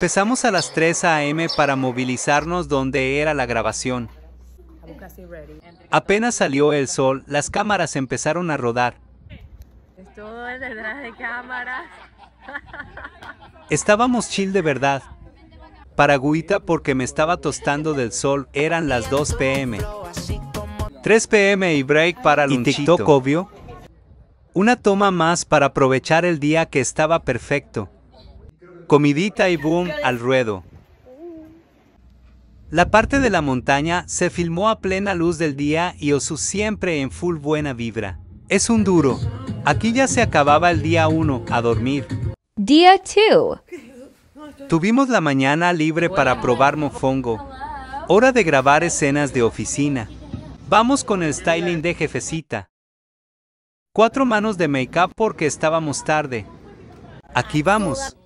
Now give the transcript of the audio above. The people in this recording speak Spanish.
Empezamos a las 3 a.m. para movilizarnos donde era la grabación. Apenas salió el sol, las cámaras empezaron a rodar. detrás de cámaras. Estábamos chill de verdad. Para Paraguita porque me estaba tostando del sol, eran las 2 pm. 3 pm y break para el TikTok, obvio. Una toma más para aprovechar el día que estaba perfecto. Comidita y boom al ruedo. La parte de la montaña se filmó a plena luz del día y Osu siempre en full buena vibra. Es un duro. Aquí ya se acababa el día 1 a dormir. Día 2. Tuvimos la mañana libre para probar mofongo. Hora de grabar escenas de oficina. Vamos con el styling de jefecita. Cuatro manos de make-up porque estábamos tarde. Aquí vamos.